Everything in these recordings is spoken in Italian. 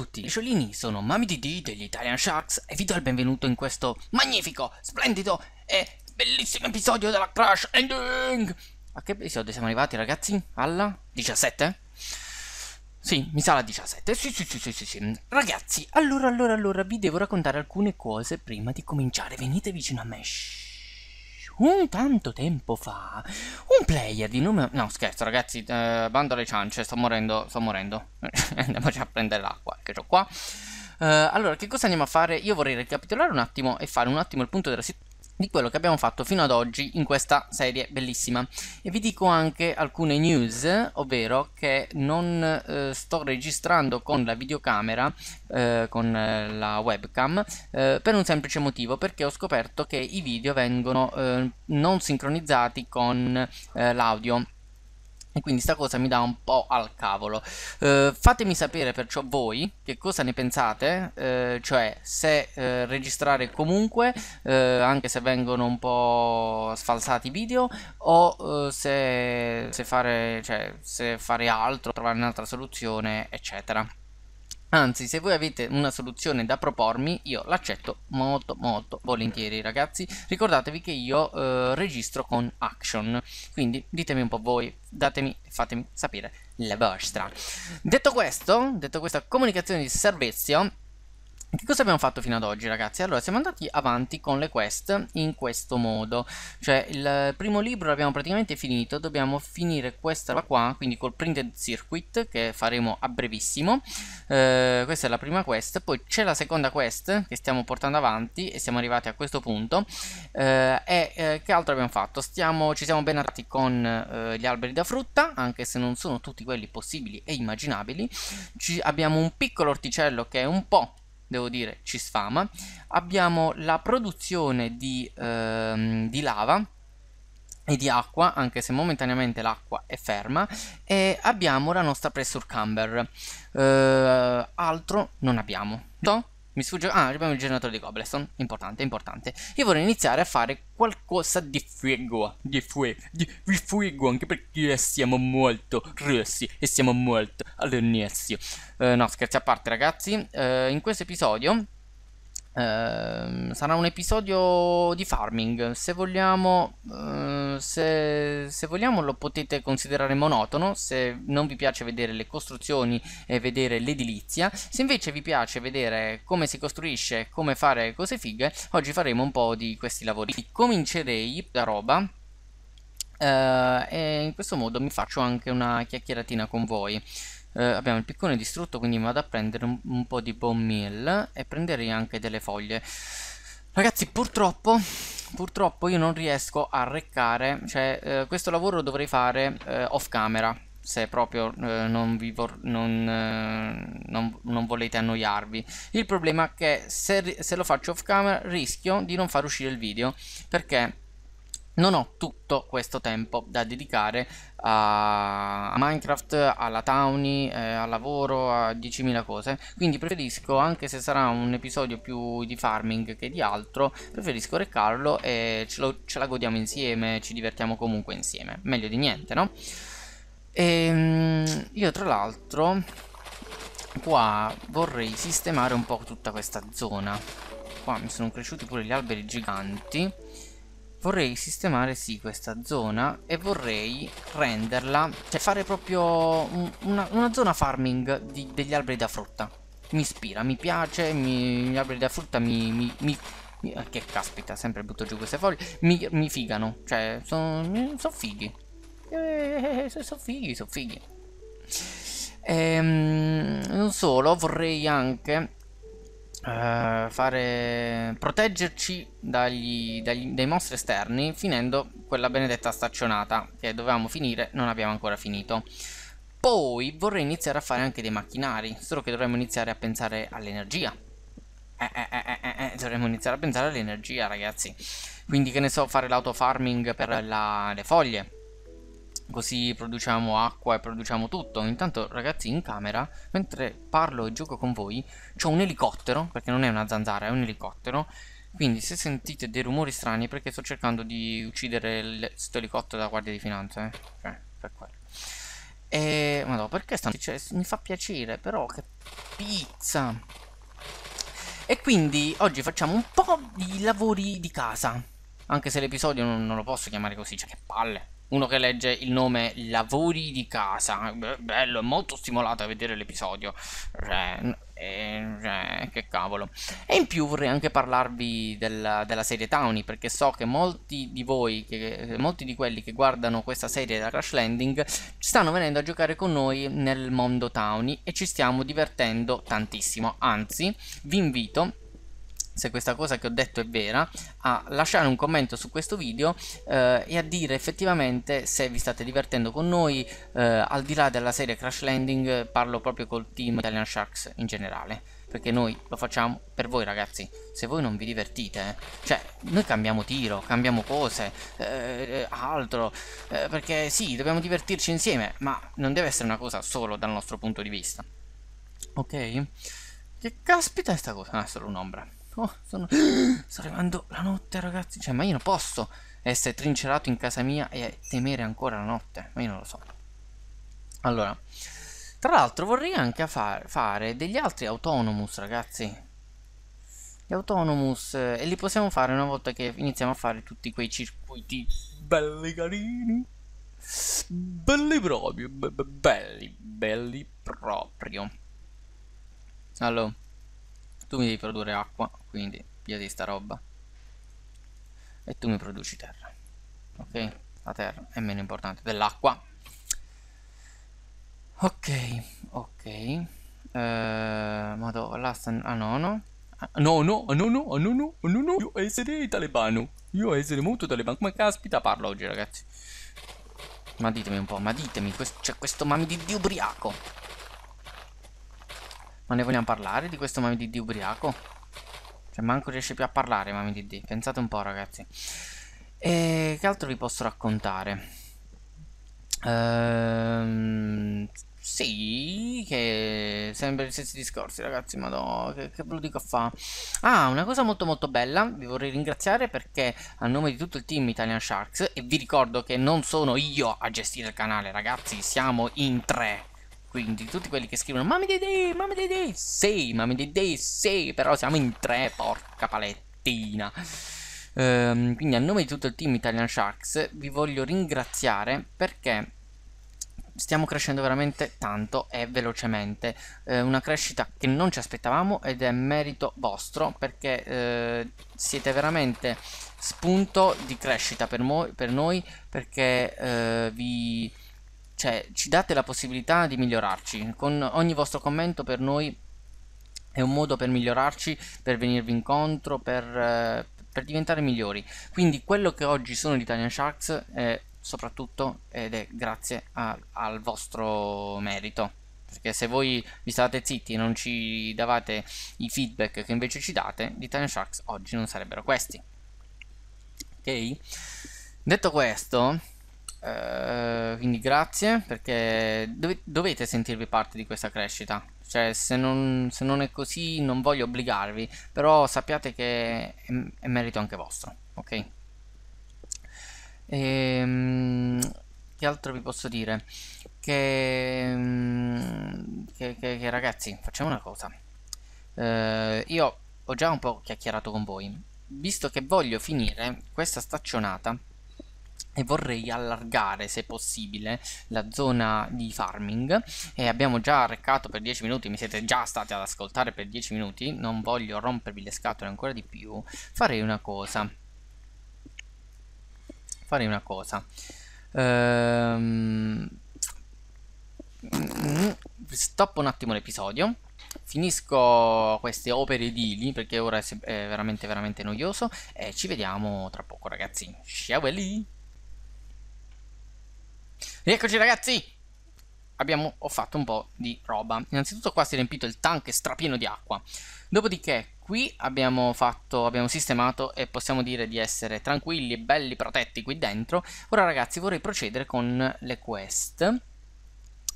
tutti, i Ciolini sono Mami Didi degli Italian Sharks e vi do il benvenuto in questo magnifico, splendido e bellissimo episodio della Crash Ending! A che episodio siamo arrivati ragazzi? Alla 17? Sì, mi sa la 17. Sì, sì, sì, sì, sì, sì. Ragazzi, allora, allora, allora, vi devo raccontare alcune cose prima di cominciare. Venite vicino a me. Shh un tanto tempo fa, un player di nome... No, scherzo, ragazzi, eh, bando alle ciance, sto morendo, sto morendo. Andiamoci a prendere l'acqua che ho qua. Eh, allora, che cosa andiamo a fare? Io vorrei ricapitolare un attimo e fare un attimo il punto della situazione di quello che abbiamo fatto fino ad oggi in questa serie bellissima e vi dico anche alcune news ovvero che non eh, sto registrando con la videocamera eh, con eh, la webcam eh, per un semplice motivo perché ho scoperto che i video vengono eh, non sincronizzati con eh, l'audio e quindi sta cosa mi dà un po' al cavolo. Eh, fatemi sapere perciò voi che cosa ne pensate, eh, cioè se eh, registrare comunque, eh, anche se vengono un po' sfalsati i video, o eh, se, se, fare, cioè, se fare altro, trovare un'altra soluzione, eccetera. Anzi, se voi avete una soluzione da propormi, io l'accetto molto molto volentieri, ragazzi. Ricordatevi che io eh, registro con Action, quindi ditemi un po' voi, datemi fatemi sapere la vostra. Detto questo, detto questa comunicazione di servizio, che cosa abbiamo fatto fino ad oggi ragazzi? Allora siamo andati avanti con le quest in questo modo Cioè il primo libro l'abbiamo praticamente finito Dobbiamo finire questa qua Quindi col printed circuit che faremo a brevissimo eh, Questa è la prima quest Poi c'è la seconda quest che stiamo portando avanti E siamo arrivati a questo punto eh, E eh, che altro abbiamo fatto? Stiamo, ci siamo ben arrivati con eh, gli alberi da frutta Anche se non sono tutti quelli possibili e immaginabili ci, Abbiamo un piccolo orticello che è un po' devo dire ci sfama abbiamo la produzione di, ehm, di lava e di acqua, anche se momentaneamente l'acqua è ferma, e abbiamo la nostra pressure camber. Eh, altro non abbiamo. Mi sfugge. Ah, abbiamo il generatore di cobblestone. Importante, importante. Io vorrei iniziare a fare qualcosa di fuego. Di fuego. Di, di fuego, anche perché siamo molto russi e siamo molto all'inizio. Eh, no, scherzi a parte, ragazzi. Eh, in questo episodio Ehm, sarà un episodio di farming. Se vogliamo, eh, se, se vogliamo, lo potete considerare monotono. Se non vi piace vedere le costruzioni e vedere l'edilizia, se invece vi piace vedere come si costruisce, come fare cose fighe, oggi faremo un po' di questi lavori. Comincerei da roba. Eh, e in questo modo mi faccio anche una chiacchieratina con voi eh, abbiamo il piccone distrutto quindi vado a prendere un, un po' di bone meal e prenderei anche delle foglie ragazzi purtroppo purtroppo io non riesco a reccare cioè eh, questo lavoro dovrei fare eh, off camera se proprio eh, non, vi non, eh, non, non, volete annoiarvi. Il problema è che se, se, lo faccio off camera rischio di non far uscire il video perché non ho tutto questo tempo da dedicare a Minecraft, alla Towny, eh, al lavoro, a 10.000 cose quindi preferisco, anche se sarà un episodio più di farming che di altro preferisco recarlo e ce, lo, ce la godiamo insieme, ci divertiamo comunque insieme meglio di niente, no? E, ehm, io tra l'altro qua vorrei sistemare un po' tutta questa zona qua mi sono cresciuti pure gli alberi giganti vorrei sistemare sì questa zona e vorrei renderla, cioè fare proprio una, una, zona farming di, degli alberi da frutta. Mi ispira, mi piace, mi, gli alberi da frutta mi, mi, mi ah, che caspita, sempre butto giù queste foglie. Mi, mi figano. Cioè, sono son fighi. Eh, sono fighi, sono fighi. Ehm, non solo, vorrei anche eh, fare, proteggerci dagli, dagli, dai mostri esterni finendo quella benedetta staccionata che dovevamo finire, non abbiamo ancora finito. Poi vorrei iniziare a fare anche dei macchinari, solo che dovremmo iniziare a pensare all'energia. Eh, eh, eh, eh, eh dovremmo iniziare a pensare all'energia, ragazzi. Quindi, che ne so, fare l'autofarming per la, le foglie così produciamo acqua e produciamo tutto. Intanto ragazzi in camera, mentre parlo e gioco con voi, ho un elicottero, perché non è una zanzara, è un elicottero. Quindi se sentite dei rumori strani perché sto cercando di uccidere questo elicottero della guardia di finanza, eh. Cioè, per quello. E... Madonna, perché stanno... Cioè, mi fa piacere, però che pizza! E quindi oggi facciamo un po' di lavori di casa. Anche se l'episodio non, non, lo posso chiamare così, cioè che palle uno che legge il nome Lavori di casa. Be- bello, molto stimolato a vedere l'episodio. Re, eh, che cavolo. E in più vorrei anche parlarvi della, della serie Towny, perché so che molti di voi, che, molti di quelli che guardano questa serie da Crash Landing, stanno venendo a giocare con noi nel mondo Towny e ci stiamo divertendo tantissimo. Anzi, vi invito se questa cosa che ho detto è vera, a lasciare un commento su questo video eh, e a dire effettivamente se vi state divertendo con noi, eh, al di là della serie Crash Landing parlo proprio col team Italian Sharks in generale, perché noi lo facciamo per voi ragazzi, se voi non vi divertite, eh, cioè noi cambiamo tiro, cambiamo cose, eh, eh altro, eh, perché sì, dobbiamo divertirci insieme, ma non deve essere una cosa solo dal nostro punto di vista. Ok? Che caspita è sta cosa? Ah, è solo un'ombra oh, sono... sto arrivando la notte ragazzi cioè ma io non posso essere trincerato in casa mia e temere ancora la notte ma io non lo so allora tra l'altro vorrei anche far, fare degli altri autonomous ragazzi gli autonomous eh, e li possiamo fare una volta che iniziamo a fare tutti quei circuiti belli carini belli proprio be belli belli proprio allora tu mi devi produrre acqua quindi via di sta roba e tu mi produci terra ok la terra è meno importante dell'acqua ok ok uh, eh, madò là sta a ah, nono no no ah, no no ah, no no no no io essere talebano io essere molto talebano come caspita parlo oggi ragazzi ma ditemi un po' ma ditemi c'è questo, cioè, questo mami di ubriaco ma ne vogliamo parlare di questo Mami Didi ubriaco? Cioè manco riesce più a parlare Mami Didi Pensate un po' ragazzi E che altro vi posso raccontare? Ehm... Sì, che sempre gli stessi discorsi ragazzi, madò, che, che ve lo dico a fa. Ah, una cosa molto molto bella, vi vorrei ringraziare perché a nome di tutto il team Italian Sharks, e vi ricordo che non sono io a gestire il canale ragazzi, siamo in tre, quindi tutti quelli che scrivono Mami dei dei, Mami dei dei, sì, Mami dei dei, sì, però siamo in tre, porca palettina. Ehm, quindi a nome di tutto il team Italian Sharks vi voglio ringraziare perché stiamo crescendo veramente tanto e velocemente. Eh, una crescita che non ci aspettavamo ed è merito vostro perché eh, siete veramente spunto di crescita per, per noi perché eh, vi cioè ci date la possibilità di migliorarci con ogni vostro commento per noi è un modo per migliorarci per venirvi incontro per, eh, per diventare migliori quindi quello che oggi sono gli Italian Sharks è soprattutto ed è grazie a, al vostro merito perché se voi vi state zitti e non ci davate i feedback che invece ci date, gli Italian Sharks oggi non sarebbero questi. Ok? Detto questo, eh, quindi grazie perché dov- dovete sentirvi parte di questa crescita. Cioè, se non, se non, è così, non voglio obbligarvi, però sappiate che è, è merito anche vostro, ok? E, ehm, che altro vi posso dire? Che, mm, che, che, che ragazzi, facciamo una cosa. Uh, io ho già un po' chiacchierato con voi. Visto che voglio finire questa staccionata, e vorrei allargare se possibile la zona di farming e abbiamo già recato per 10 minuti mi siete già stati ad ascoltare per 10 minuti non voglio rompervi le scatole ancora di più farei una cosa farei una cosa ehm... Mm, stoppo un attimo l'episodio finisco queste opere edili perché ora è veramente veramente noioso e ci vediamo tra poco ragazzi ciao belli Eccoci ragazzi! Abbiamo, ho fatto un po' di roba. Innanzitutto qua si è riempito il tank strapieno di acqua. Dopodiché qui abbiamo, fatto, abbiamo sistemato e possiamo dire di essere tranquilli e belli protetti qui dentro. Ora ragazzi vorrei procedere con le quest.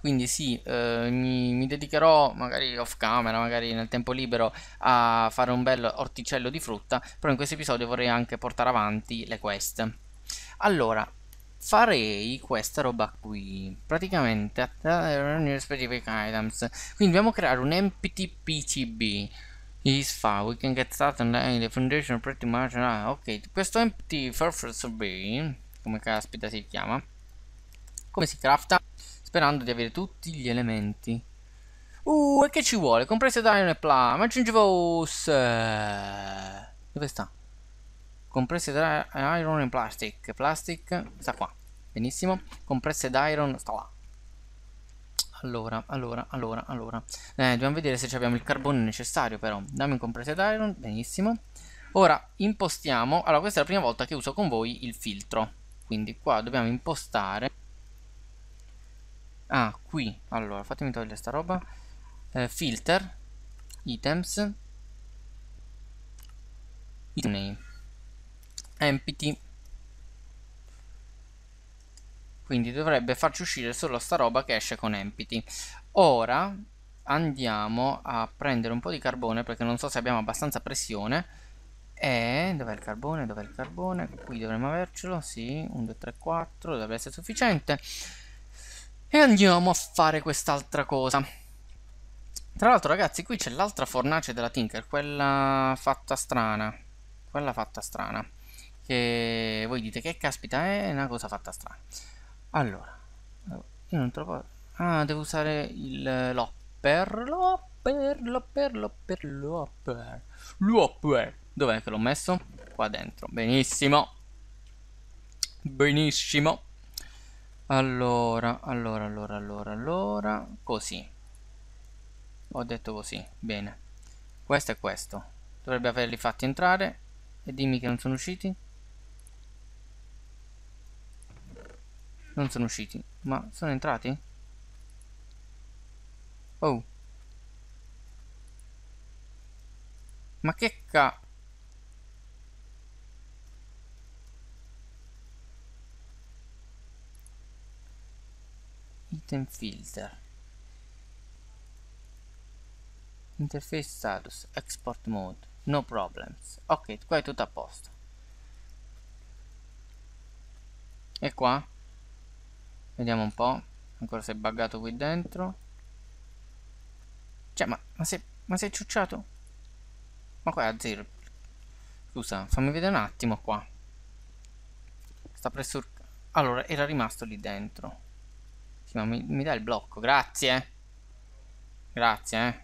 Quindi sì, eh, mi, mi dedicherò magari off camera, magari nel tempo libero a fare un bel orticello di frutta, però in questo episodio vorrei anche portare avanti le quest. Allora, farei questa roba qui praticamente attaccare eh, ogni eh, specific items quindi dobbiamo creare un empty pcb is fine we can get started online the foundation pretty much ah, ok questo empty first survey come caspita si chiama come si crafta sperando di avere tutti gli elementi uh e che ci vuole compresi Dion e Plum aggiungevo dove sta compresse da iron e plastic plastic sta qua benissimo compresse da iron sta là allora, allora, allora, allora eh, dobbiamo vedere se abbiamo il carbone necessario però dammi un compresse da iron, benissimo ora impostiamo allora questa è la prima volta che uso con voi il filtro quindi qua dobbiamo impostare ah, qui, allora, fatemi togliere sta roba eh, filter items item name empty quindi dovrebbe farci uscire solo sta roba che esce con empty ora andiamo a prendere un po' di carbone perché non so se abbiamo abbastanza pressione e dov'è il carbone? Dov'è il carbone? Qui dovremmo avercelo, sì, 1, 2, 3, 4, dovrebbe essere sufficiente. E andiamo a fare quest'altra cosa. Tra l'altro ragazzi, qui c'è l'altra fornace della Tinker, quella fatta strana. Quella fatta strana che voi dite che caspita è una cosa fatta strana allora io non trovo ah devo usare il l'opper l'opper l'opper l'opper l'opper l'hopper dov'è che l'ho messo? qua dentro benissimo benissimo allora allora allora allora allora così ho detto così bene questo è questo dovrebbe averli fatti entrare e dimmi che non sono usciti Non sono usciti. Ma sono entrati? Oh. Ma che ca... Item filter. Interface status, export mode, no problems. Ok, qua è tutto a posto. E qua? Vediamo un po'. Ancora è buggato qui dentro. Cioè, ma, ma, sei, ma sei ciucciato? Ma qua è a zero. Scusa, fammi vedere un attimo qua. Sta pressur... Allora, era rimasto lì dentro. Sì, ma mi, mi dai il blocco. Grazie. Grazie, eh.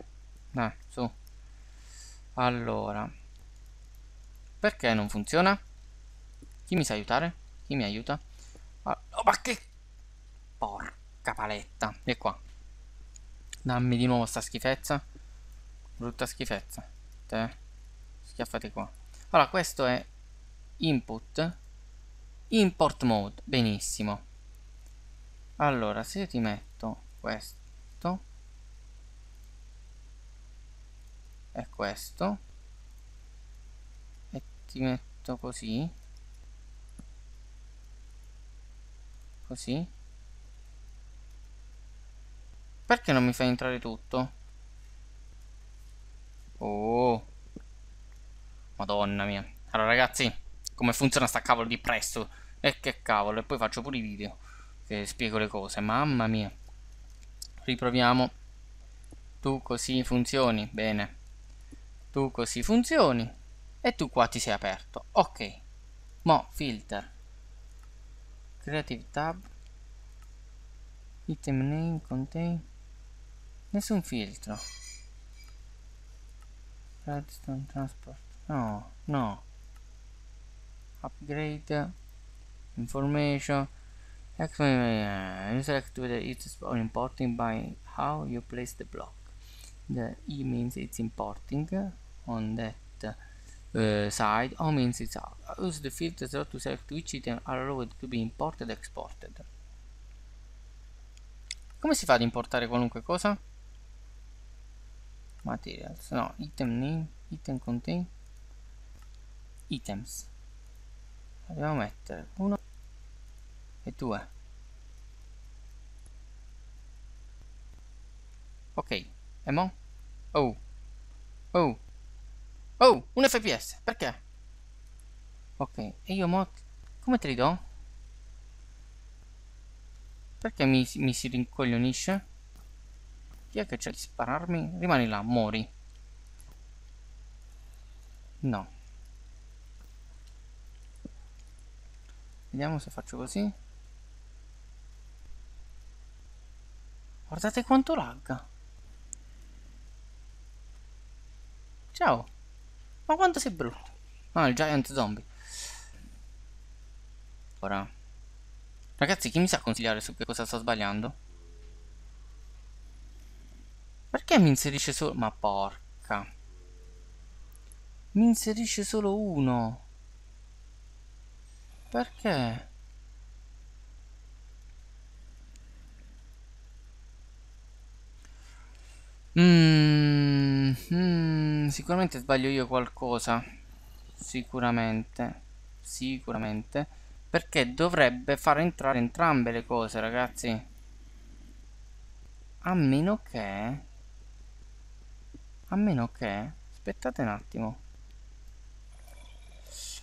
Dai, su. Allora. Perché non funziona? Chi mi sa aiutare? Chi mi aiuta? Ah, oh, ma che Porca paletta. E qua. Dammi di nuovo sta schifezza. Brutta schifezza. Te. Schiaffati qua. Allora, questo è input. Import mode. Benissimo. Allora, se io ti metto questo. E questo. E ti metto così. Così perché non mi fai entrare tutto? Oh. Madonna mia. Allora ragazzi, come funziona sta cavolo di presto? E che cavolo, e poi faccio pure i video che spiego le cose, mamma mia. Riproviamo. Tu così funzioni, bene. Tu così funzioni. E tu qua ti sei aperto. Ok. Mo, filter. Creative tab. Item name contain. Nessun filtro. Redstone Transport. No, no. Upgrade. Information. Ecco, eh, eh, you select whether it's importing by how you place the block. The E means it's importing on that uh, side or means it's out. Use the filter to select which item are allowed to be imported or exported. Come si fa ad importare qualunque cosa? materials no item name item contain items dobbiamo mettere 1 e 2 ok e mo? oh oh oh un fps perché? ok e io mo come te li do? perché mi, mi si rincoglionisce? Chi è che c'è di spararmi? Rimani là, muori. No. Vediamo se faccio così. Guardate quanto lagga. Ciao. Ma quanto sei brutto. Ah, il giant zombie. Ora. Ragazzi, chi mi sa consigliare su che cosa sto sbagliando? Perché mi inserisce solo... Ma porca. Mi inserisce solo uno. Perché? Mm, mm, sicuramente sbaglio io qualcosa. Sicuramente. Sicuramente. Perché dovrebbe far entrare entrambe le cose, ragazzi. A meno che a meno che aspettate un attimo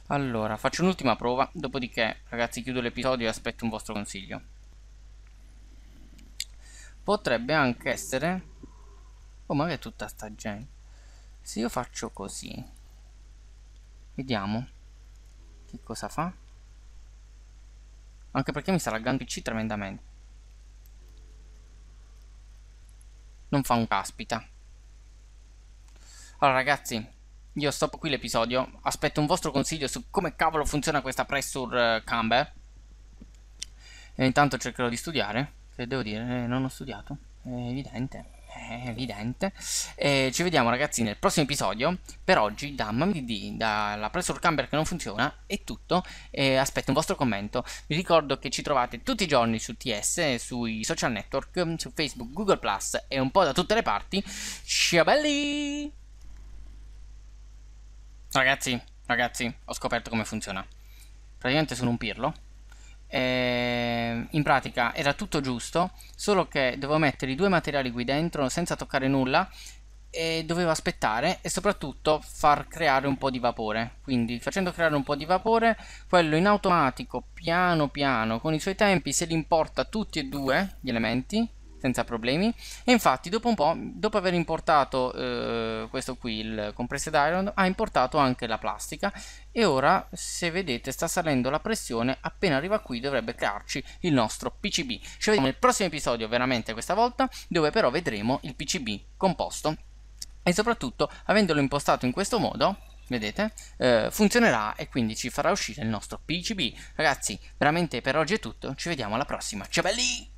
allora faccio un'ultima prova dopodiché ragazzi chiudo l'episodio e aspetto un vostro consiglio potrebbe anche essere oh ma che tutta sta gente se io faccio così vediamo che cosa fa anche perché mi sta laggando il PC tremendamente non fa un caspita allora ragazzi, io stoppo qui l'episodio, aspetto un vostro consiglio su come cavolo funziona questa pressure eh, camber. Eh. E intanto cercherò di studiare, che devo dire, eh, non ho studiato, è evidente. È evidente. E ci vediamo ragazzi nel prossimo episodio. Per oggi da MamiDD, dalla Pressure Camber che non funziona, è tutto. E aspetto un vostro commento. Vi ricordo che ci trovate tutti i giorni su TS, sui social network, su Facebook, Google e un po' da tutte le parti. Ciao belli! Ragazzi, ragazzi, ho scoperto come funziona. Praticamente sono un pirlo. E ehm, in pratica era tutto giusto, solo che dovevo mettere i due materiali qui dentro senza toccare nulla e dovevo aspettare e soprattutto far creare un po' di vapore. Quindi facendo creare un po' di vapore, quello in automatico, piano piano, con i suoi tempi, se li importa tutti e due gli elementi, senza problemi e infatti dopo un po' dopo aver importato eh, questo qui il compressed iron ha importato anche la plastica e ora se vedete sta salendo la pressione appena arriva qui dovrebbe crearci il nostro PCB ci vediamo nel prossimo episodio veramente questa volta dove però vedremo il PCB composto e soprattutto avendolo impostato in questo modo vedete eh, funzionerà e quindi ci farà uscire il nostro PCB ragazzi veramente per oggi è tutto ci vediamo alla prossima ciao belli